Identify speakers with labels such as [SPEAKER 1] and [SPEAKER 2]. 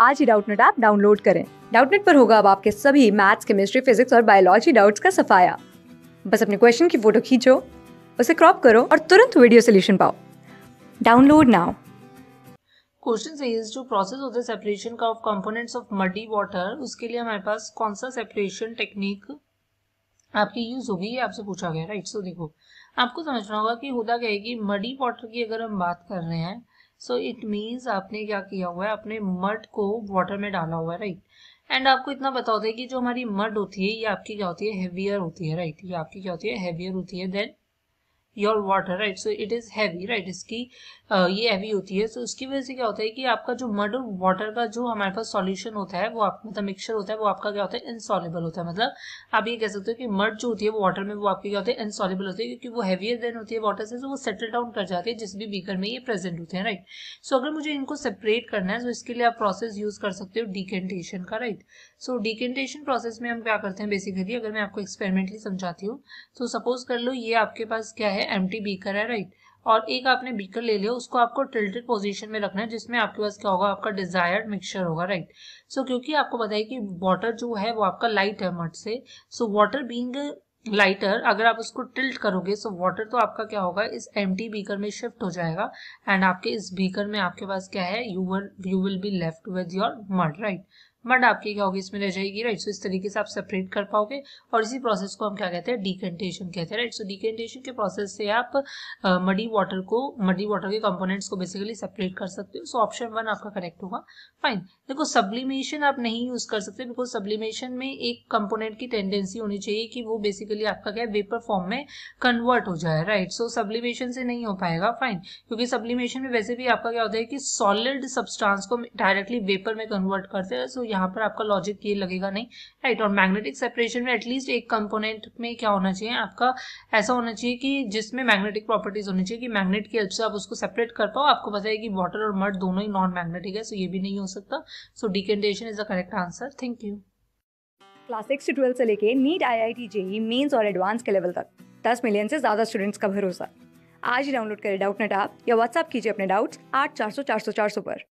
[SPEAKER 1] आज ही Doubtnut app download करें डाउटनेट पर होगा अब आपके सभी मैथ्स केमिस्ट्री फिजिक्स और बायोलॉजी डाउट्स का सफाया बस अपने क्वेश्चन की फोटो खींचो उसे क्रॉप करो और तुरंत वीडियो सोल्यूशन पाओ download now
[SPEAKER 2] question is to process of the separation का of components of muddy water उसके लिए हमारे पास कौन सा सेपरेशन टेक्निक आपकी यूज होगी आपसे पूछा गया राइट सो देखो आपको समझना होगा कि होता क्या है कि मडी वाटर की अगर हम बात कर रहे हैं सो इट मीन्स आपने क्या किया हुआ है अपने मड को वाटर में डाला हुआ है राइट एंड आपको इतना बता होता है कि जो हमारी मड होती है ये आपकी क्या होती है हेवियर होती है राइट ये आपकी क्या होती है हेवियर होती है then your water right so it is heavy right इसकी ये हैवी होती है सो तो so, इसकी वजह से क्या होता है कि आपका जो मड और वाटर का जो हमारे पास सॉल्यूशन होता है वो आप मतलब मिक्सचर होता है वो आपका क्या होता है इनसॉलेबल होता है मतलब आप ये कह सकते हो कि मड जो होती है वो वाटर में वो आपकी क्या होते है इनसॉलेबल होती है क्योंकि वो हैवियर देन होती है वाटर से तो वो सेटल डाउन कर जाती है जिस भी बीकर में ये प्रेजेंट होते हैं राइट सो अगर मुझे इनको सेपरेट करना है तो इसके लिए आप प्रोसेस यूज कर सकते हो डिकेंटेशन का राइट सो डिकेंटेशन प्रोसेस में हम क्या करते हैं बेसिकली अगर मैं आपको एक्सपेरिमेंटली समझाती हूँ तो सपोज कर लो ये आपके पास क्या है है एम बीकर है राइट और एक आपने बीकर ले लिया उसको आपको टिल्टेड पोजीशन में रखना है जिसमें आपके पास क्या होगा आपका डिजायर्ड मिक्सचर होगा राइट सो so, क्योंकि आपको बताइए कि वाटर जो है वो आपका लाइट है मट से सो वाटर बींग लाइटर अगर आप उसको टिल्ट करोगे सो वाटर तो आपका क्या होगा इस एम बीकर में शिफ्ट हो जाएगा एंड आपके इस बीकर में आपके पास क्या है you you will be left with your mud right mud आपकी क्या होगी इसमें रह जाएगी राइट सो इस तरीके से आप सेपरेट कर पाओगे और इसी प्रोसेस को हम क्या कहते हैं डिकेंटेशन कहते हैं राइट सो डिकेंटेशन के प्रोसेस से आप मडी वाटर को मडी वाटर के कंपोनेंट्स को बेसिकली सेपरेट कर सकते हो सो ऑप्शन वन आपका करेक्ट होगा फाइन देखो सब्लिमेशन आप नहीं यूज कर सकते बिकॉज सब्लिमेशन में एक कंपोनेंट की टेंडेंसी होनी चाहिए कि वो बेसिकली आपका क्या है वेपर फॉर्म में कन्वर्ट हो जाए राइट सो सब्लिमेशन से नहीं हो पाएगा फाइन क्योंकि सब्लिमेशन में वैसे भी आपका क्या होता है कि सॉलिड सब्सटांस को डायरेक्टली वेपर में कन्वर्ट करते हैं सो so, यहाँ पर आपका लॉजिक ये लगेगा नहीं राइट और मैग्नेटिक सेपरेशन में एटलीस्ट एक कंपोनेंट में क्या होना चाहिए आपका ऐसा होना चाहिए कि जिसमें मैग्नेटिक प्रॉपर्टीज होनी चाहिए कि मैग्नेट की हेल्प से आप उसको सेपरेट कर पाओ आपको पता है कि वाटर और मर्ड दोनों ही नॉन मैग्नेटिक है सो ये भी नहीं हो सकता so decantation is the correct answer thank you
[SPEAKER 1] class six से ट्वेल्थ से लेके NEET I I T JEE mains और एडवांस के लेवल तक दस मिलियन से ज्यादा स्टूडेंट्स का भरोसा आज ही डाउनलोड करें डाउट नेट आप या व्हाट्सअप कीजिए अपने डाउट्स आठ चार सौ चार सौ चार सौ पर